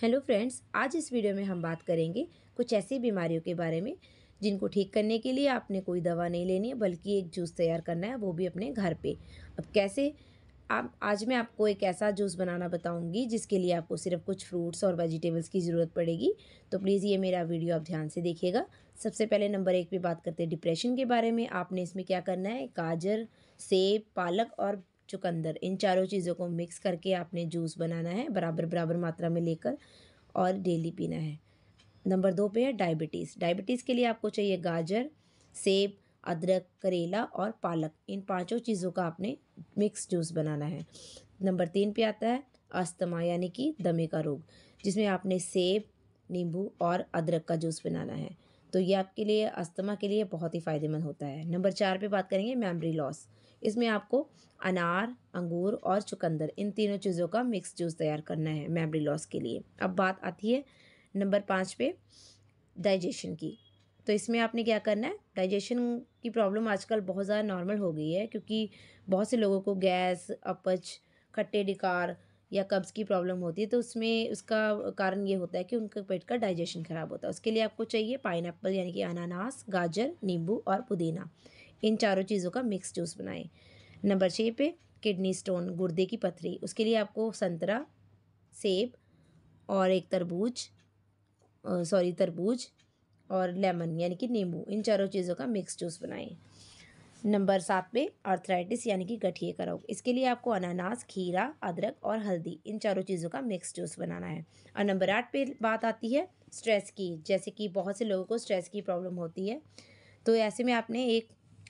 hello friends आज इस video में हम बात करेंगे कुछ ऐसी बीमारियों के बारे में जिनको ठीक करने के लिए आपने कोई दवा नहीं लेनी है बल्कि एक जूस तैयार करना है वो भी अपने घर पे अब कैसे आप आज मैं आपको एक ऐसा जूस बनाना बताऊंगी जिसके लिए आपको सिर्फ कुछ फ्रूट्स और वेजिटेबल्स की ज़रूरत पड़ेगी तो प्लीज़ ये मेरा वीडियो आप ध्यान से देखिएगा सबसे पहले नंबर एक पर बात करते हैं डिप्रेशन के बारे में आपने इसमें क्या करना है गाजर सेब पालक और चुकंदर इन चारों चीज़ों को मिक्स करके आपने जूस बनाना है बराबर बराबर मात्रा में लेकर और डेली पीना है नंबर दो पे है डायबिटीज़ डायबिटीज़ के लिए आपको चाहिए गाजर सेब अदरक करेला और पालक इन पांचों चीज़ों का आपने मिक्स जूस बनाना है नंबर तीन पे आता है अस्थमा यानी कि दमे का रोग जिसमें आपने सेब नींबू और अदरक का जूस बनाना है तो ये आपके लिए अस्थमा के लिए बहुत ही फ़ायदेमंद होता है नंबर चार पे बात करेंगे मेमरी लॉस इसमें आपको अनार अंगूर और चुकंदर इन तीनों चीज़ों का मिक्स जूस तैयार करना है मेमरी लॉस के लिए अब बात आती है नंबर पाँच पे डाइजेशन की तो इसमें आपने क्या करना है डाइजेशन की प्रॉब्लम आजकल बहुत ज़्यादा नॉर्मल हो गई है क्योंकि बहुत से लोगों को गैस अपच खट्टे डिकार या कब्ज़ की प्रॉब्लम होती है तो उसमें उसका कारण ये होता है कि उनके पेट का डाइजेशन ख़राब होता है उसके लिए आपको चाहिए पाइन यानी कि अनानास गाजर नींबू और पुदीना इन चारों चीज़ों का मिक्स जूस बनाएं नंबर छः पे किडनी स्टोन गुर्दे की पथरी उसके लिए आपको संतरा सेब और एक तरबूज सॉरी तरबूज और लेमन यानी कि नींबू इन चारों चीज़ों का मिक्स जूस बनाएं नंबर सात पे आर्थराइटिस यानी कि गठिए का रोग इसके लिए आपको अनानास खीरा अदरक और हल्दी इन चारों चीज़ों का मिक्स जूस बनाना है और नंबर आठ पे बात आती है स्ट्रेस की जैसे कि बहुत से लोगों को स्ट्रेस की प्रॉब्लम होती है तो ऐसे में आपने एक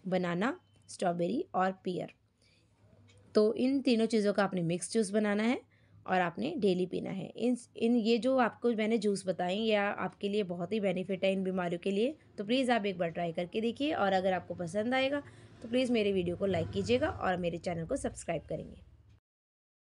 बनाना स्ट्रॉबेरी और पियर तो इन तीनों चीज़ों का आपने मिक्स जूस बनाना है और आपने डेली पीना है इन इन ये जो आपको मैंने जूस बताए या आपके लिए बहुत ही बेनिफिट है इन बीमारियों के लिए तो प्लीज़ आप एक बार ट्राई करके देखिए और अगर आपको पसंद आएगा तो प्लीज़ मेरे वीडियो को लाइक कीजिएगा और मेरे चैनल को सब्सक्राइब करेंगे